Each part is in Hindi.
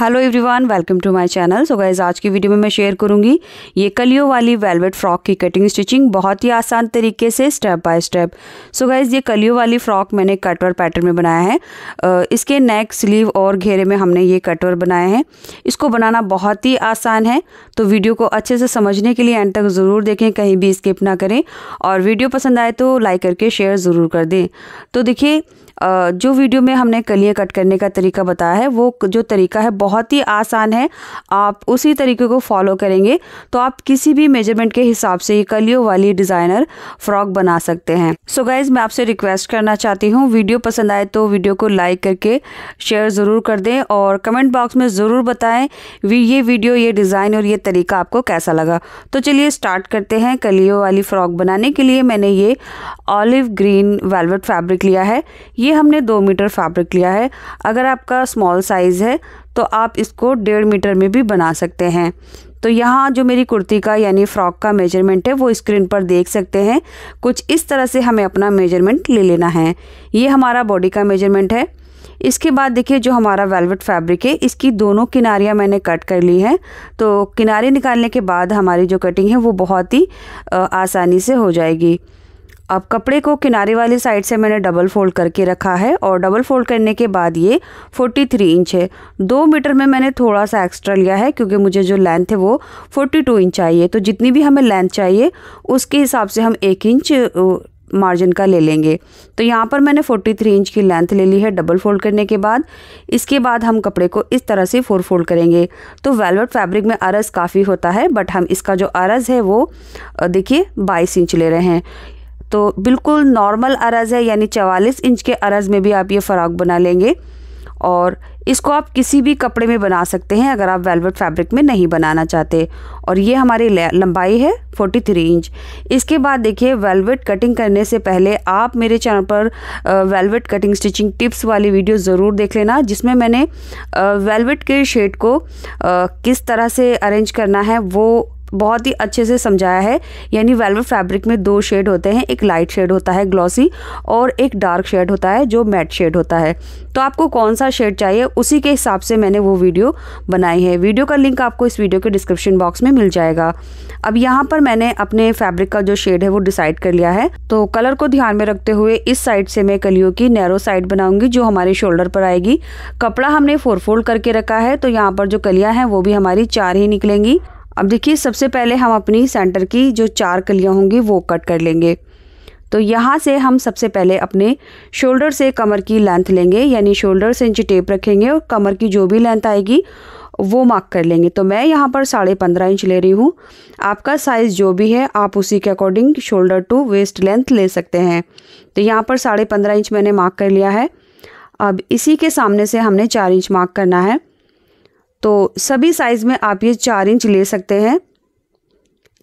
hello everyone welcome to my channel so guys आज की वीडियो में मैं शेयर करूंगी ये कलियों वाली वेलवेट फ्रॉक की कटिंग स्टिचिंग बहुत ही आसान तरीके से step by step so guys ये कलियों वाली फ्रॉक मैंने कटवर पैटर्न में बनाया है इसके नेक स्लीव और घेरे में हमने ये कटवर बनाए हैं इसको बनाना बहुत ही आसान है तो वीडियो को अच्छे से समझने के लिए एंड तक ज़रूर देखें कहीं भी स्किप ना करें और वीडियो पसंद आए तो लाइक करके शेयर ज़रूर कर दें तो देखिए जो वीडियो में हमने कलियाँ कट करने का तरीका बताया है वो जो तरीका है बहुत ही आसान है आप उसी तरीके को फॉलो करेंगे तो आप किसी भी मेजरमेंट के हिसाब से ये कलियों वाली डिज़ाइनर फ्रॉक बना सकते हैं सो so गाइज़ मैं आपसे रिक्वेस्ट करना चाहती हूँ वीडियो पसंद आए तो वीडियो को लाइक करके शेयर ज़रूर कर दें और कमेंट बॉक्स में ज़रूर वी ये वीडियो ये डिज़ाइन और ये तरीका आपको कैसा लगा तो चलिए स्टार्ट करते हैं कलियों वाली फ़्रॉक बनाने के लिए मैंने ये ऑलिव ग्रीन वेलवेट फैब्रिक लिया है ये ये हमने दो मीटर फैब्रिक लिया है अगर आपका स्मॉल साइज़ है तो आप इसको डेढ़ मीटर में भी बना सकते हैं तो यहाँ जो मेरी कुर्ती का यानी फ़्रॉक का मेजरमेंट है वो स्क्रीन पर देख सकते हैं कुछ इस तरह से हमें अपना मेजरमेंट ले लेना है ये हमारा बॉडी का मेजरमेंट है इसके बाद देखिए जो हमारा वेलवेट फैब्रिक है इसकी दोनों किनारियाँ मैंने कट कर ली हैं तो किनारे निकालने के बाद हमारी जो कटिंग है वो बहुत ही आसानी से हो जाएगी अब कपड़े को किनारे वाली साइड से मैंने डबल फोल्ड करके रखा है और डबल फोल्ड करने के बाद ये 43 इंच है दो मीटर में मैंने थोड़ा सा एक्स्ट्रा लिया है क्योंकि मुझे जो लेंथ है वो 42 इंच चाहिए तो जितनी भी हमें लेंथ चाहिए उसके हिसाब से हम एक इंच मार्जिन का ले लेंगे तो यहाँ पर मैंने 43 इंच की लेंथ ले ली है डबल फोल्ड करने के बाद इसके बाद हम कपड़े को इस तरह से फोर फोल्ड करेंगे तो वेलवेट फैब्रिक में अरस काफ़ी होता है बट हम इसका जो अरस है वो देखिए 22 इंच ले रहे हैं तो बिल्कुल नॉर्मल अरज़ है यानी चवालीस इंच के अरज़ में भी आप ये फ़राक बना लेंगे और इसको आप किसी भी कपड़े में बना सकते हैं अगर आप वेलवेट फैब्रिक में नहीं बनाना चाहते और ये हमारी लंबाई है 43 इंच इसके बाद देखिए वेलवेट कटिंग करने से पहले आप मेरे चैनल पर वेलवेट कटिंग स्टिचिंग टिप्स वाली वीडियो ज़रूर देख लेना जिसमें मैंने वेलवेट के शेड को किस तरह से अरेंज करना है वो बहुत ही अच्छे से समझाया है यानी वेलवेट फैब्रिक में दो शेड होते हैं एक लाइट शेड होता है ग्लॉसी और एक डार्क शेड होता है जो मैट शेड होता है तो आपको कौन सा शेड चाहिए उसी के हिसाब से मैंने वो वीडियो बनाई है वीडियो का लिंक आपको इस वीडियो के डिस्क्रिप्शन बॉक्स में मिल जाएगा अब यहाँ पर मैंने अपने फैब्रिक का जो शेड है वो डिसाइड कर लिया है तो कलर को ध्यान में रखते हुए इस साइड से मैं कलियों की नैरो साइड बनाऊंगी जो हमारे शोल्डर पर आएगी कपड़ा हमने फोर फोल्ड करके रखा है तो यहाँ पर जो कलियाँ हैं वो भी हमारी चार ही निकलेंगी अब देखिए सबसे पहले हम अपनी सेंटर की जो चार कलियाँ होंगी वो कट कर लेंगे तो यहाँ से हम सबसे पहले अपने शोल्डर से कमर की लेंथ लेंगे यानी शोल्डर से इंच टेप रखेंगे और कमर की जो भी लेंथ आएगी वो मार्क कर लेंगे तो मैं यहाँ पर साढ़े पंद्रह इंच ले रही हूँ आपका साइज़ जो भी है आप उसी के according shoulder to waist length ले सकते हैं तो यहाँ पर साढ़े पंद्रह इंच मैंने मार्क कर लिया है अब इसी के सामने से हमने चार इंच मार्क करना है तो सभी साइज़ में आप ये चार इंच ले सकते हैं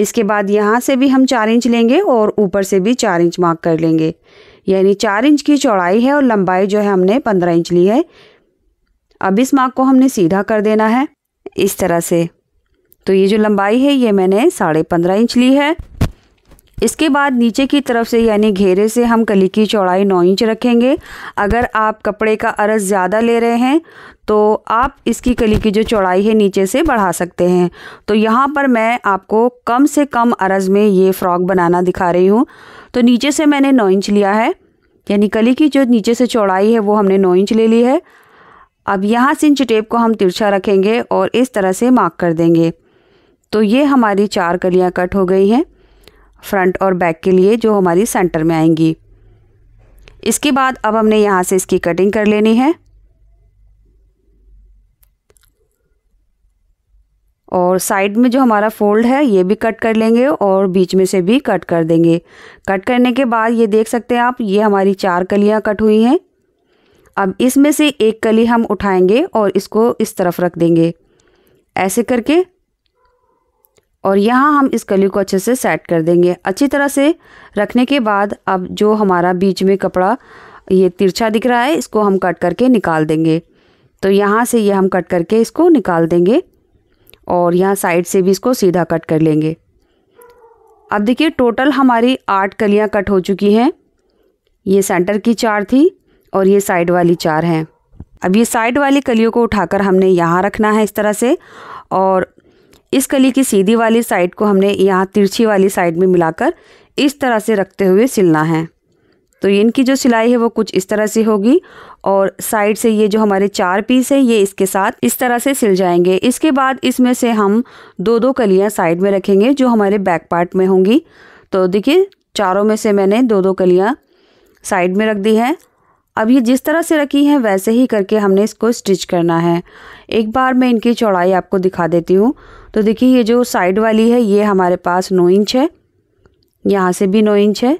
इसके बाद यहाँ से भी हम चार इंच लेंगे और ऊपर से भी चार इंच मार्क कर लेंगे यानी चार इंच की चौड़ाई है और लंबाई जो है हमने पंद्रह इंच ली है अब इस मार्क को हमने सीधा कर देना है इस तरह से तो ये जो लंबाई है ये मैंने साढ़े पंद्रह इंच ली है इसके बाद नीचे की तरफ से यानी घेरे से हम कली की चौड़ाई 9 इंच रखेंगे अगर आप कपड़े का अरस ज़्यादा ले रहे हैं तो आप इसकी कली की जो चौड़ाई है नीचे से बढ़ा सकते हैं तो यहाँ पर मैं आपको कम से कम अरज में ये फ़्रॉक बनाना दिखा रही हूँ तो नीचे से मैंने नौ इंच लिया है यानी कली की जो नीचे से चौड़ाई है वो हमने नौ इंच ले ली है अब यहाँ से इंच टेप को हम तिरछा रखेंगे और इस तरह से मार्क कर देंगे तो ये हमारी चार कलियाँ कट हो गई हैं फ्रंट और बैक के लिए जो हमारी सेंटर में आएंगी इसके बाद अब हमने यहाँ से इसकी कटिंग कर लेनी है और साइड में जो हमारा फोल्ड है ये भी कट कर लेंगे और बीच में से भी कट कर देंगे कट करने के बाद ये देख सकते हैं आप ये हमारी चार कलियाँ कट हुई हैं अब इसमें से एक कली हम उठाएंगे और इसको इस तरफ रख देंगे ऐसे करके और यहाँ हम इस कली को अच्छे से सेट कर देंगे अच्छी तरह से रखने के बाद अब जो हमारा बीच में कपड़ा ये तिरछा दिख रहा है इसको हम कट करके निकाल देंगे तो यहाँ से ये हम कट करके इसको निकाल देंगे और यहाँ साइड से भी इसको सीधा कट कर लेंगे अब देखिए टोटल हमारी आठ कलियाँ कट हो चुकी हैं ये सेंटर की चार थी और ये साइड वाली चार हैं अब ये साइड वाली कलियों को उठाकर हमने यहाँ रखना है इस तरह से और इस कली की सीधी वाली साइड को हमने यहाँ तिरछी वाली साइड में मिलाकर इस तरह से रखते हुए सिलना है तो इनकी जो सिलाई है वो कुछ इस तरह से होगी और साइड से ये जो हमारे चार पीस है ये इसके साथ इस तरह से सिल जाएंगे इसके बाद इसमें से हम दो दो कलियाँ साइड में रखेंगे जो हमारे बैक पार्ट में होंगी तो देखिए चारों में से मैंने दो दो कलियाँ साइड में रख दी हैं अब ये जिस तरह से रखी है वैसे ही करके हमने इसको स्टिच करना है एक बार मैं इनकी चौड़ाई आपको दिखा देती हूँ तो देखिए ये जो साइड वाली है ये हमारे पास नौ इंच है यहाँ से भी नौ इंच है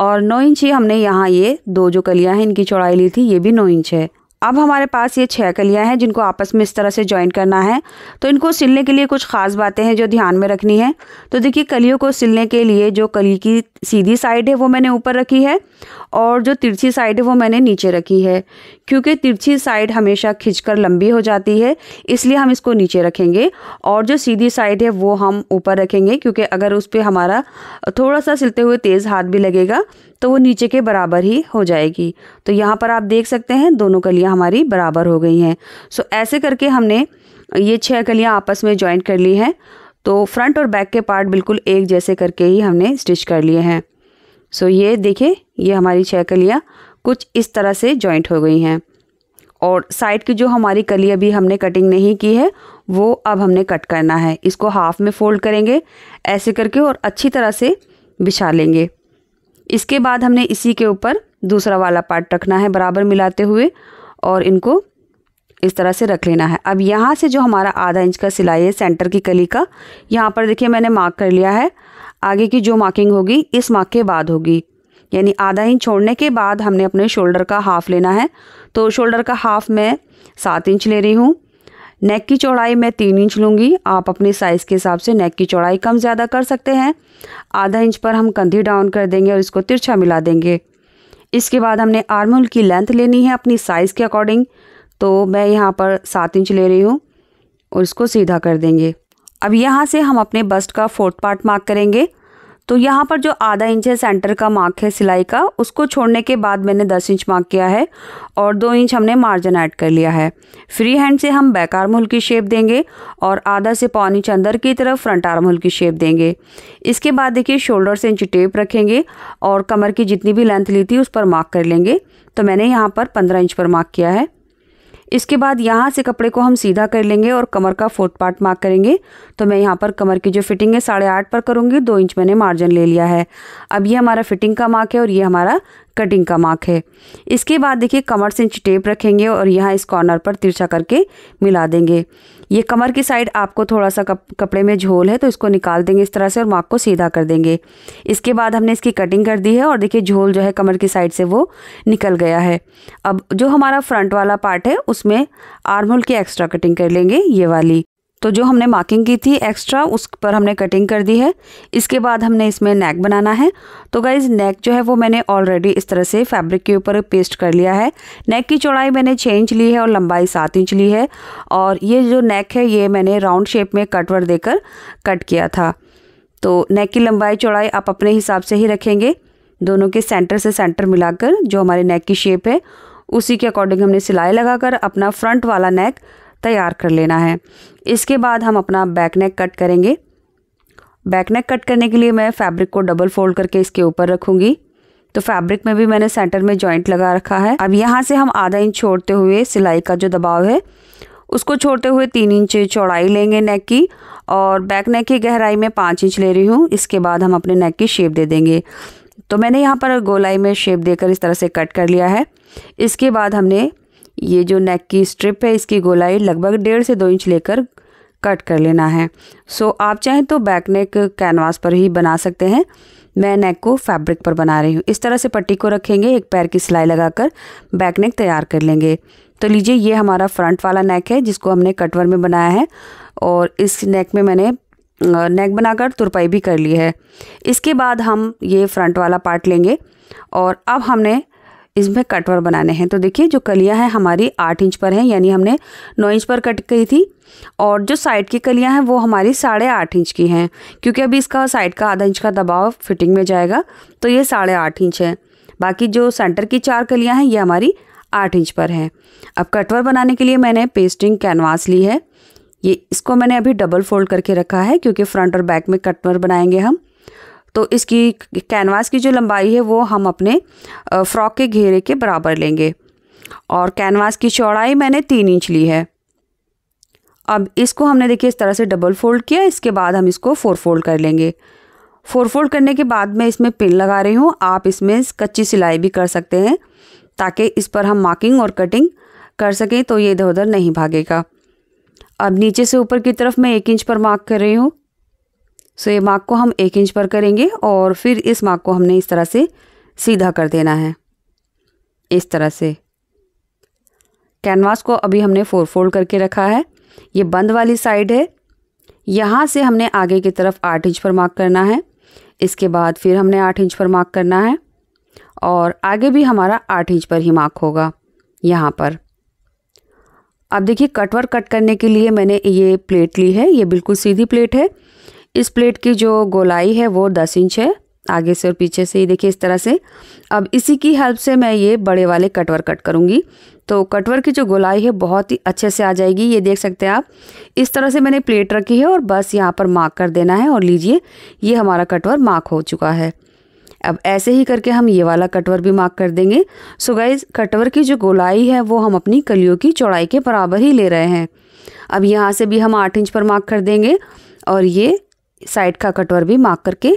और नौ इंच ही हमने यहाँ ये दो जो कलियाँ हैं इनकी चौड़ाई ली थी ये भी नौ इंच है अब हमारे पास ये छः कलियाँ हैं जिनको आपस में इस तरह से ज्वाइन करना है तो इनको सिलने के लिए कुछ ख़ास बातें हैं जो ध्यान में रखनी है तो देखिए कलियों को सिलने के लिए जो कली की सीधी साइड है वो मैंने ऊपर रखी है और जो तिरछी साइड है वो मैंने नीचे रखी है क्योंकि तिरछी साइड हमेशा खिंचकर लंबी हो जाती है इसलिए हम इसको नीचे रखेंगे और जो सीधी साइड है वो हम ऊपर रखेंगे क्योंकि अगर उस पर हमारा थोड़ा सा सिलते हुए तेज़ हाथ भी लगेगा तो वो नीचे के बराबर ही हो जाएगी तो यहाँ पर आप देख सकते हैं दोनों कलियाँ हमारी बराबर हो गई हैं सो ऐसे करके हमने ये छः कलियाँ आपस में ज्वाइंट कर ली हैं तो फ्रंट और बैक के पार्ट बिल्कुल एक जैसे करके ही हमने स्टिच कर लिए हैं सो ये देखिए ये हमारी छः कलियाँ कुछ इस तरह से जॉइंट हो गई हैं और साइड की जो हमारी कली अभी हमने कटिंग नहीं की है वो अब हमने कट करना है इसको हाफ में फोल्ड करेंगे ऐसे करके और अच्छी तरह से बिछा लेंगे इसके बाद हमने इसी के ऊपर दूसरा वाला पार्ट रखना है बराबर मिलाते हुए और इनको इस तरह से रख लेना है अब यहाँ से जो हमारा आधा इंच का सिलाई है सेंटर की कली का यहाँ पर देखिए मैंने मार्क कर लिया है आगे की जो मार्किंग होगी इस मार्क के बाद होगी यानी आधा इंच छोड़ने के बाद हमने अपने शोल्डर का हाफ़ लेना है तो शोल्डर का हाफ़ मैं सात इंच ले रही हूँ नेक की चौड़ाई मैं तीन इंच लूँगी आप अपने साइज़ के हिसाब से नेक की चौड़ाई कम ज़्यादा कर सकते हैं आधा इंच पर हम कंधी डाउन कर देंगे और इसको तिरछा मिला देंगे इसके बाद हमने आर्मोल की लेंथ लेनी है अपनी साइज़ के अकॉर्डिंग तो मैं यहाँ पर सात इंच ले रही हूँ और इसको सीधा कर देंगे अब यहाँ से हम अपने बस्ट का फोर्थ पार्ट मार्क करेंगे तो यहाँ पर जो आधा इंच है सेंटर का मार्क है सिलाई का उसको छोड़ने के बाद मैंने दस इंच मार्क किया है और दो इंच हमने मार्जिन ऐड कर लिया है फ्री हैंड से हम बैक आर्म होल की शेप देंगे और आधा से पौन इंच अंदर की तरफ फ्रंट आर्म होल की शेप देंगे इसके बाद देखिए शोल्डर से इंच टेप रखेंगे और कमर की जितनी भी लेंथ ली थी उस पर मार्क कर लेंगे तो मैंने यहाँ पर पंद्रह इंच पर मार्क किया है इसके बाद यहाँ से कपड़े को हम सीधा कर लेंगे और कमर का फोर्थ पार्ट मार्क करेंगे तो मैं यहाँ पर कमर की जो फिटिंग है साढ़े आठ पर करूँगी दो इंच मैंने मार्जिन ले लिया है अब ये हमारा फिटिंग का मार्क है और ये हमारा कटिंग का मार्क है इसके बाद देखिए कमर से इंच टेप रखेंगे और यहाँ इस कॉर्नर पर तिरछा करके मिला देंगे ये कमर की साइड आपको थोड़ा सा कप, कपड़े में झोल है तो इसको निकाल देंगे इस तरह से और मार्क को सीधा कर देंगे इसके बाद हमने इसकी कटिंग कर दी है और देखिए झोल जो है कमर की साइड से वो निकल गया है अब जो हमारा फ्रंट वाला पार्ट है उसमें आर्म होल की एक्स्ट्रा कटिंग कर लेंगे ये वाली तो जो हमने मार्किंग की थी एक्स्ट्रा उस पर हमने कटिंग कर दी है इसके बाद हमने इसमें नेक बनाना है तो गाइज़ नेक जो है वो मैंने ऑलरेडी इस तरह से फैब्रिक के ऊपर पेस्ट कर लिया है नेक की चौड़ाई मैंने छः इंच ली है और लंबाई सात इंच ली है और ये जो नेक है ये मैंने राउंड शेप में कटवर देकर कट किया था तो नेक की लंबाई चौड़ाई आप अपने हिसाब से ही रखेंगे दोनों के सेंटर से सेंटर मिलाकर जो हमारे नेक की शेप है उसी के अकॉर्डिंग हमने सिलाई लगाकर अपना फ्रंट वाला नेक तैयार कर लेना है इसके बाद हम अपना बैक नेक कट करेंगे बैक नेक कट करने के लिए मैं फैब्रिक को डबल फोल्ड करके इसके ऊपर रखूँगी तो फैब्रिक में भी मैंने सेंटर में जॉइंट लगा रखा है अब यहाँ से हम आधा इंच छोड़ते हुए सिलाई का जो दबाव है उसको छोड़ते हुए तीन इंच चौड़ाई लेंगे नेक की और बैक नेक की गहराई में पाँच इंच ले रही हूँ इसके बाद हम अपने नेक की शेप दे देंगे तो मैंने यहाँ पर गोलाई में शेप देकर इस तरह से कट कर लिया है इसके बाद हमने ये जो नेक की स्ट्रिप है इसकी गोलाई लगभग डेढ़ से दो इंच लेकर कट कर लेना है सो आप चाहें तो बैक नेक कैनवास पर ही बना सकते हैं मैं नेक को फैब्रिक पर बना रही हूँ इस तरह से पट्टी को रखेंगे एक पैर की सिलाई लगाकर बैक नेक तैयार कर लेंगे तो लीजिए ये हमारा फ्रंट वाला नेक है जिसको हमने कटवर में बनाया है और इस नेक में मैंने नेक बनाकर तुरपाई भी कर ली है इसके बाद हम ये फ्रंट वाला पार्ट लेंगे और अब हमने इसमें कटवर बनाने हैं तो देखिए जो कलियां हैं हमारी आठ इंच पर हैं यानी हमने नौ इंच पर कट की थी और जो साइड की कलियां हैं वो हमारी साढ़े आठ इंच की हैं क्योंकि अभी इसका साइड का आधा इंच का दबाव फिटिंग में जाएगा तो ये साढ़े आठ इंच है बाकी जो सेंटर की चार कलियां हैं ये हमारी आठ इंच पर हैं अब कटवर बनाने के लिए मैंने पेस्टिंग कैनवास ली है ये इसको मैंने अभी डबल फोल्ड करके रखा है क्योंकि फ्रंट और बैक में कटवर बनाएंगे हम तो इसकी कैनवास की जो लंबाई है वो हम अपने फ्रॉक के घेरे के बराबर लेंगे और कैनवास की चौड़ाई मैंने तीन इंच ली है अब इसको हमने देखिए इस तरह से डबल फोल्ड किया इसके बाद हम इसको फोर फोल्ड कर लेंगे फोर फोल्ड करने के बाद मैं इसमें पिन लगा रही हूँ आप इसमें कच्ची सिलाई भी कर सकते हैं ताकि इस पर हम मार्किंग और कटिंग कर सकें तो ये इधर उधर नहीं भागेगा अब नीचे से ऊपर की तरफ मैं एक इंच पर मार्क कर रही हूँ सो ये मार्क को हम एक इंच पर करेंगे और फिर इस मार्क को हमने इस तरह से सीधा कर देना है इस तरह से कैनवास को अभी हमने फोर फोल्ड करके रखा है ये बंद वाली साइड है यहाँ से हमने आगे की तरफ आठ इंच पर मार्क करना है इसके बाद फिर हमने आठ इंच पर मार्क करना है और आगे भी हमारा आठ इंच पर ही मार्क होगा यहाँ पर अब देखिए कटवर कट करने के लिए मैंने ये प्लेट ली है ये बिल्कुल सीधी प्लेट है इस प्लेट की जो गोलाई है वो दस इंच है आगे से और पीछे से ही देखिए इस तरह से अब इसी की हेल्प से मैं ये बड़े वाले कटवर कट करूँगी तो कटवर की जो गोलाई है बहुत ही अच्छे से आ जाएगी ये देख सकते हैं आप इस तरह से मैंने प्लेट रखी है और बस यहाँ पर मार्क कर देना है और लीजिए ये हमारा कटवर मार्क हो चुका है अब ऐसे ही करके हम ये वाला कटवर भी मार्क कर देंगे सो गाइज कटवर की जो गोलाई है वो हम अपनी कलियों की चौड़ाई के बराबर ही ले रहे हैं अब यहाँ से भी हम आठ इंच पर मार्क कर देंगे और ये साइड का कटवर भी मार्क करके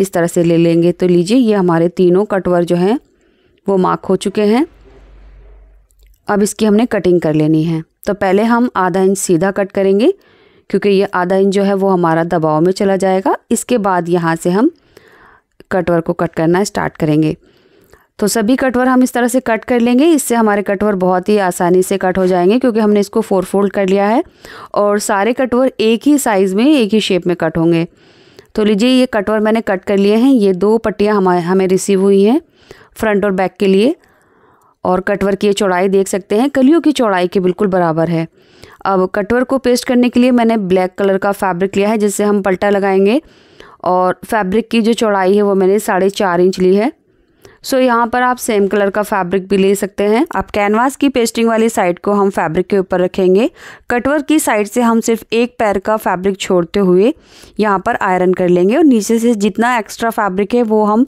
इस तरह से ले लेंगे तो लीजिए ये हमारे तीनों कटवर जो हैं वो मार्क हो चुके हैं अब इसकी हमने कटिंग कर लेनी है तो पहले हम आधा इंच सीधा कट करेंगे क्योंकि ये आधा इंच जो है वो हमारा दबाव में चला जाएगा इसके बाद यहाँ से हम कटवर को कट करना स्टार्ट करेंगे तो सभी कटवर हम इस तरह से कट कर लेंगे इससे हमारे कटवर बहुत ही आसानी से कट हो जाएंगे क्योंकि हमने इसको फोर फोल्ड कर लिया है और सारे कटवर एक ही साइज़ में एक ही शेप में कट होंगे तो लीजिए ये कटवर मैंने कट कर लिए हैं ये दो पट्टियाँ हमारे हमें रिसीव हुई हैं फ्रंट और बैक के लिए और कटवर की चौड़ाई देख सकते हैं कलियों की चौड़ाई के बिल्कुल बराबर है अब कटवर को पेस्ट करने के लिए मैंने ब्लैक कलर का फैब्रिक लिया है जिससे हम पलटा लगाएंगे और फैब्रिक की जो चौड़ाई है वो मैंने साढ़े चार इंच ली है सो so, यहाँ पर आप सेम कलर का फैब्रिक भी ले सकते हैं आप कैनवास की पेस्टिंग वाली साइड को हम फैब्रिक के ऊपर रखेंगे कटवर की साइड से हम सिर्फ एक पैर का फैब्रिक छोड़ते हुए यहाँ पर आयरन कर लेंगे और नीचे से जितना एक्स्ट्रा फैब्रिक है वो हम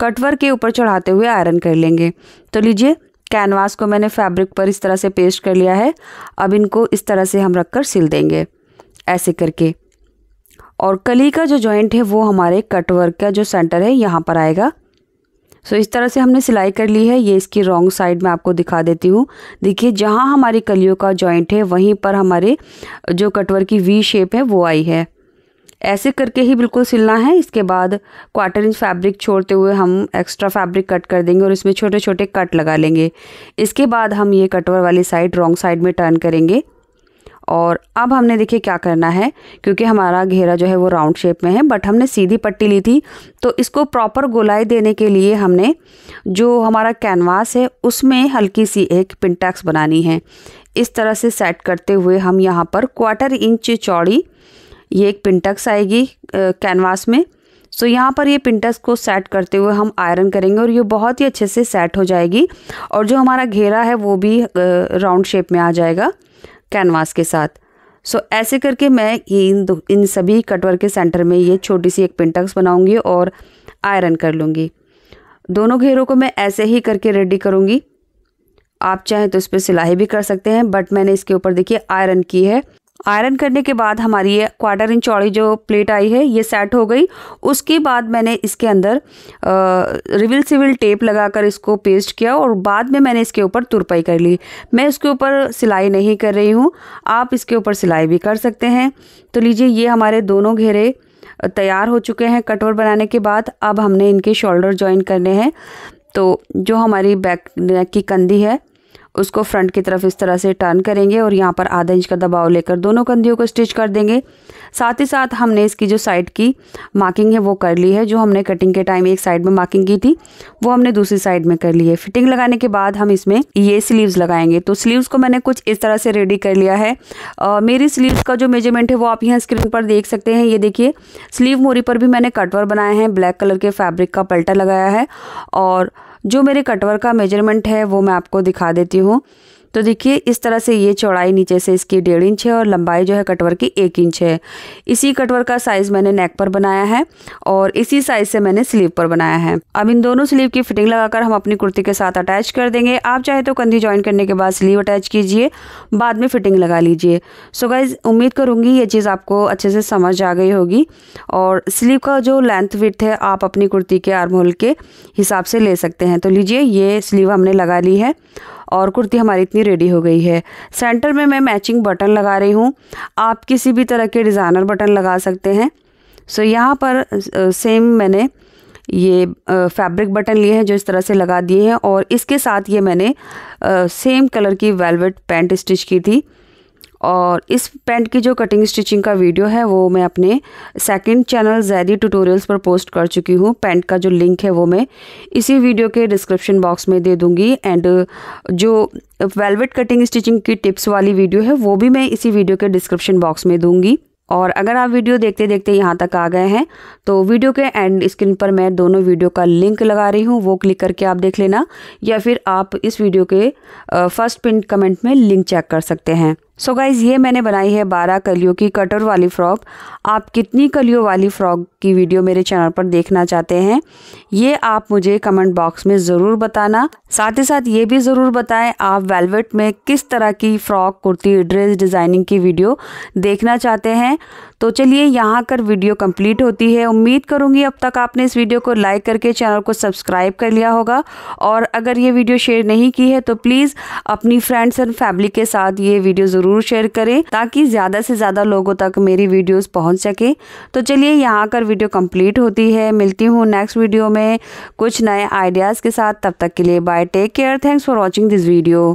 कटवर के ऊपर चढ़ाते हुए आयरन कर लेंगे तो लीजिए कैनवास को मैंने फैब्रिक पर इस तरह से पेस्ट कर लिया है अब इनको इस तरह से हम रख कर सिल देंगे ऐसे करके और कली का जो जॉइंट है वो हमारे कटवर का जो सेंटर है यहाँ पर आएगा सो इस तरह से हमने सिलाई कर ली है ये इसकी रॉन्ग साइड में आपको दिखा देती हूँ देखिए जहाँ हमारी कलियों का जॉइंट है वहीं पर हमारे जो कटवर की वी शेप है वो आई है ऐसे करके ही बिल्कुल सिलना है इसके बाद क्वार्टर इंच फैब्रिक छोड़ते हुए हम एक्स्ट्रा फैब्रिक कट कर देंगे और इसमें छोटे छोटे कट लगा लेंगे इसके बाद हम ये कटवर वाली साइड रॉन्ग साइड में टर्न करेंगे और अब हमने देखिए क्या करना है क्योंकि हमारा घेरा जो है वो राउंड शेप में है बट हमने सीधी पट्टी ली थी तो इसको प्रॉपर गोलाई देने के लिए हमने जो हमारा कैनवास है उसमें हल्की सी एक पिंटैक्स बनानी है इस तरह से सेट करते हुए हम यहाँ पर क्वार्टर इंच चौड़ी ये एक पिंटक्स आएगी कैनवास में सो so, यहाँ पर ये पिंटस को सेट करते हुए हम आयरन करेंगे और ये बहुत ही अच्छे से सेट हो जाएगी और जो हमारा घेरा है वो भी राउंड शेप में आ जाएगा कैनवास के साथ सो so, ऐसे करके मैं ये इन दो इन सभी कटवर के सेंटर में ये छोटी सी एक पिंटक्स बनाऊंगी और आयरन कर लूँगी दोनों घेरों को मैं ऐसे ही करके रेडी करूँगी आप चाहें तो इस पर सिलाई भी कर सकते हैं बट मैंने इसके ऊपर देखिए आयरन की है आयरन करने के बाद हमारी ये क्वार्टर इंच चौड़ी जो प्लेट आई है ये सेट हो गई उसके बाद मैंने इसके अंदर रिविल सिविल टेप लगाकर इसको पेस्ट किया और बाद में मैंने इसके ऊपर तुरपाई कर ली मैं इसके ऊपर सिलाई नहीं कर रही हूँ आप इसके ऊपर सिलाई भी कर सकते हैं तो लीजिए ये हमारे दोनों घेरे तैयार हो चुके हैं कटोर बनाने के बाद अब हमने इनके शोल्डर ज्वाइन करने हैं तो जो हमारी बैक नेक की कंधी है उसको फ्रंट की तरफ इस तरह से टर्न करेंगे और यहाँ पर आधा इंच का दबाव लेकर दोनों कंधियों को स्टिच कर देंगे साथ ही साथ हमने इसकी जो साइड की मार्किंग है वो कर ली है जो हमने कटिंग के टाइम एक साइड में मार्किंग की थी वो हमने दूसरी साइड में कर ली है फिटिंग लगाने के बाद हम इसमें ये स्लीव्स लगाएंगे तो स्लीव्स को मैंने कुछ इस तरह से रेडी कर लिया है आ, मेरी स्लीव्स का जो मेजरमेंट है वो आप यहाँ स्क्रीन पर देख सकते हैं ये देखिए स्लीव मोरी पर भी मैंने कटवर बनाए हैं ब्लैक कलर के फैब्रिक का पलटा लगाया है और जो मेरे कटवर का मेजरमेंट है वो मैं आपको दिखा देती हूँ तो देखिए इस तरह से ये चौड़ाई नीचे से इसकी डेढ़ इंच है और लंबाई जो है कटवर की एक इंच है इसी कटवर का साइज़ मैंने नेक पर बनाया है और इसी साइज़ से मैंने स्लीव पर बनाया है अब इन दोनों स्लीव की फिटिंग लगाकर हम अपनी कुर्ती के साथ अटैच कर देंगे आप चाहे तो कंधी ज्वाइन करने के बाद स्लीव अटैच कीजिए बाद में फिटिंग लगा लीजिए सो गाइज उम्मीद करूँगी ये चीज़ आपको अच्छे से समझ आ गई होगी और स्लीव का जो लेंथ विथ है आप अपनी कुर्ती के आर्म होल के हिसाब से ले सकते हैं तो लीजिए ये स्लीव हमने लगा ली है और कुर्ती हमारी इतनी रेडी हो गई है सेंटर में मैं मैचिंग बटन लगा रही हूँ आप किसी भी तरह के डिज़ाइनर बटन लगा सकते हैं सो यहाँ पर सेम मैंने ये फैब्रिक बटन लिए हैं जो इस तरह से लगा दिए हैं और इसके साथ ये मैंने सेम कलर की वेलवेट पैंट स्टिच की थी और इस पैंट की जो कटिंग स्टिचिंग का वीडियो है वो मैं अपने सेकंड चैनल जैदी ट्यूटोरियल्स पर पोस्ट कर चुकी हूँ पैंट का जो लिंक है वो मैं इसी वीडियो के डिस्क्रिप्शन बॉक्स में दे दूँगी एंड जो वेलवेट कटिंग स्टिचिंग की टिप्स वाली वीडियो है वो भी मैं इसी वीडियो के डिस्क्रिप्शन बॉक्स में दूँगी और अगर आप वीडियो देखते देखते यहाँ तक आ गए हैं तो वीडियो के एंड स्क्रीन पर मैं दोनों वीडियो का लिंक लगा रही हूँ वो क्लिक करके आप देख लेना या फिर आप इस वीडियो के फर्स्ट पिन कमेंट में लिंक चेक कर सकते हैं सो so गाइज़ ये मैंने बनाई है बारह कलियों की कटर वाली फ़्रॉक आप कितनी कलियों वाली फ़्रॉक की वीडियो मेरे चैनल पर देखना चाहते हैं ये आप मुझे कमेंट बॉक्स में ज़रूर बताना साथ ही साथ ये भी ज़रूर बताएं आप वेलवेट में किस तरह की फ़्रॉक कुर्ती ड्रेस डिज़ाइनिंग की वीडियो देखना चाहते हैं तो चलिए यहाँ कर वीडियो कम्प्लीट होती है उम्मीद करूँगी अब तक आपने इस वीडियो को लाइक करके चैनल को सब्सक्राइब कर लिया होगा और अगर ये वीडियो शेयर नहीं की है तो प्लीज़ अपनी फ्रेंड्स एंड फैमिली के साथ ये वीडियो ज़रूर ज़रूर शेयर करें ताकि ज़्यादा से ज़्यादा लोगों तक मेरी वीडियोस पहुंच सके तो चलिए यहाँ कर वीडियो कंप्लीट होती है मिलती हूँ नेक्स्ट वीडियो में कुछ नए आइडियाज़ के साथ तब तक के लिए bye take care thanks for watching this video